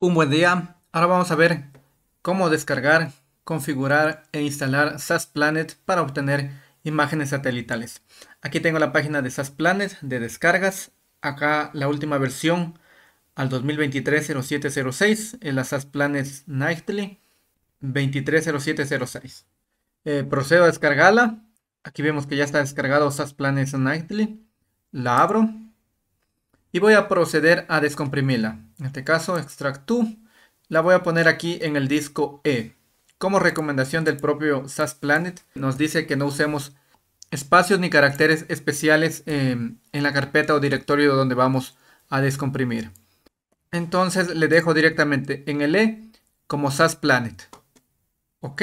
Un buen día, ahora vamos a ver cómo descargar, configurar e instalar SAS Planet para obtener imágenes satelitales. Aquí tengo la página de SAS Planet de descargas, acá la última versión al 2023-0706, en la SAS Planet Nightly 230706. Eh, procedo a descargarla, aquí vemos que ya está descargado SAS Planet Nightly, la abro y voy a proceder a descomprimirla. En este caso, extract to, la voy a poner aquí en el disco E. Como recomendación del propio SAS Planet, nos dice que no usemos espacios ni caracteres especiales em, en la carpeta o directorio donde vamos a descomprimir. Entonces le dejo directamente en el E como SAS Planet. Ok,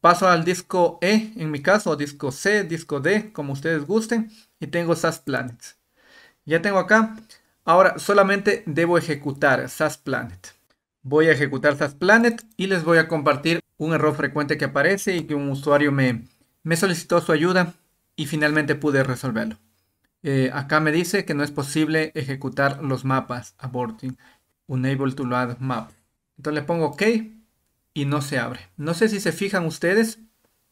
paso al disco E en mi caso, disco C, disco D, como ustedes gusten, y tengo SAS Planet. Ya tengo acá. Ahora solamente debo ejecutar SAS Planet. Voy a ejecutar SAS Planet y les voy a compartir un error frecuente que aparece y que un usuario me, me solicitó su ayuda y finalmente pude resolverlo. Eh, acá me dice que no es posible ejecutar los mapas aborting. Unable to load map. Entonces le pongo OK y no se abre. No sé si se fijan ustedes,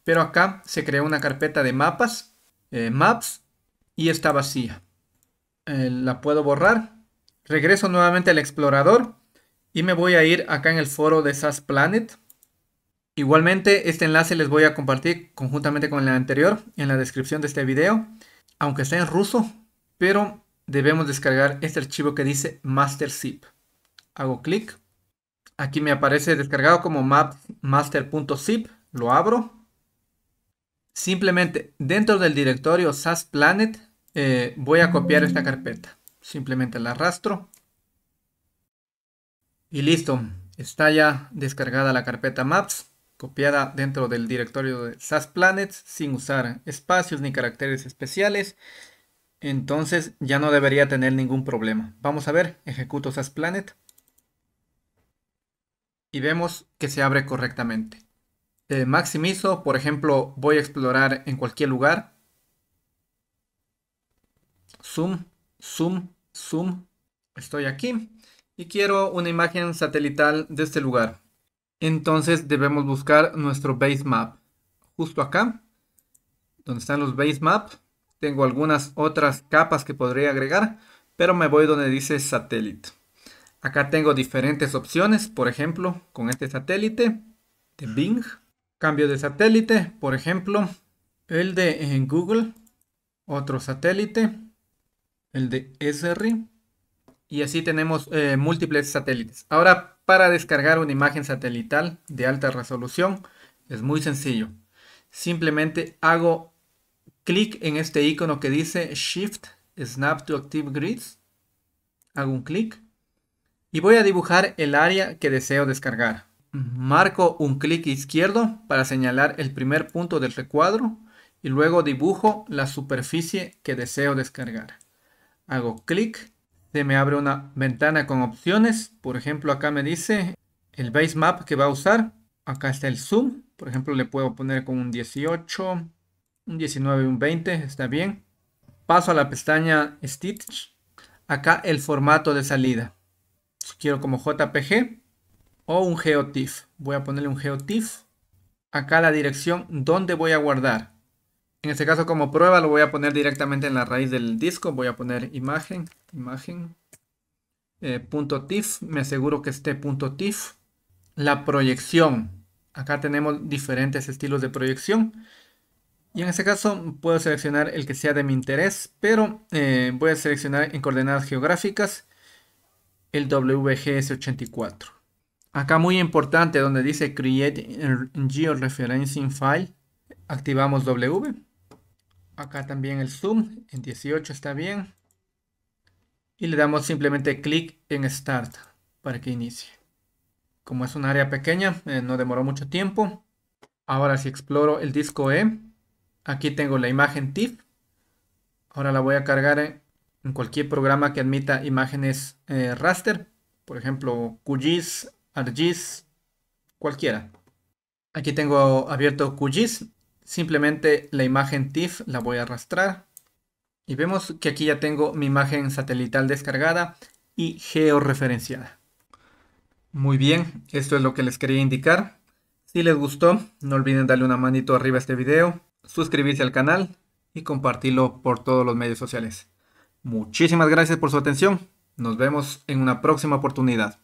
pero acá se creó una carpeta de mapas, eh, maps, y está vacía. Eh, la puedo borrar. Regreso nuevamente al explorador y me voy a ir acá en el foro de SAS Planet. Igualmente este enlace les voy a compartir conjuntamente con el anterior en la descripción de este video, aunque sea en ruso, pero debemos descargar este archivo que dice master zip. Hago clic, aquí me aparece descargado como mapmaster.zip lo abro. Simplemente dentro del directorio SAS Planet eh, voy a copiar esta carpeta. Simplemente la arrastro. Y listo. Está ya descargada la carpeta Maps, copiada dentro del directorio de SAS Planets sin usar espacios ni caracteres especiales. Entonces ya no debería tener ningún problema. Vamos a ver, ejecuto SAS Planet. Y vemos que se abre correctamente. Eh, maximizo, por ejemplo, voy a explorar en cualquier lugar zoom, zoom, zoom. Estoy aquí y quiero una imagen satelital de este lugar. Entonces debemos buscar nuestro base map. Justo acá, donde están los base map, tengo algunas otras capas que podría agregar, pero me voy donde dice satélite. Acá tengo diferentes opciones, por ejemplo, con este satélite de Bing. Cambio de satélite, por ejemplo, el de Google. Otro satélite el de SR. Y así tenemos eh, múltiples satélites. Ahora, para descargar una imagen satelital de alta resolución, es muy sencillo. Simplemente hago clic en este icono que dice Shift Snap to Active Grids. Hago un clic y voy a dibujar el área que deseo descargar. Marco un clic izquierdo para señalar el primer punto del recuadro y luego dibujo la superficie que deseo descargar hago clic, se me abre una ventana con opciones, por ejemplo acá me dice el base map que va a usar, acá está el zoom, por ejemplo le puedo poner con un 18, un 19 un 20, está bien. Paso a la pestaña Stitch, acá el formato de salida, quiero como JPG o un GeoTIFF, voy a ponerle un GeoTIFF, acá la dirección donde voy a guardar, en este caso como prueba lo voy a poner directamente en la raíz del disco. Voy a poner imagen, imagen, eh, punto .tif. Me aseguro que esté punto .tif. La proyección. Acá tenemos diferentes estilos de proyección. Y en este caso puedo seleccionar el que sea de mi interés, pero eh, voy a seleccionar en coordenadas geográficas el WGS84. Acá muy importante donde dice Create Georeferencing File, activamos W. Acá también el zoom en 18 está bien. Y le damos simplemente clic en Start para que inicie. Como es un área pequeña, eh, no demoró mucho tiempo. Ahora si exploro el disco E, aquí tengo la imagen TIFF. Ahora la voy a cargar en, cualquier programa que admita imágenes eh, raster. Por ejemplo, QGIS, ArcGIS, cualquiera. Aquí tengo abierto QGIS Simplemente la imagen TIFF la voy a arrastrar. Y vemos que aquí ya tengo mi imagen satelital descargada y georreferenciada. Muy bien, esto es lo que les quería indicar. Si les gustó, no olviden darle una manito arriba a este video, suscribirse al canal y compartirlo por todos los medios sociales. Muchísimas gracias por su atención. Nos vemos en una próxima oportunidad.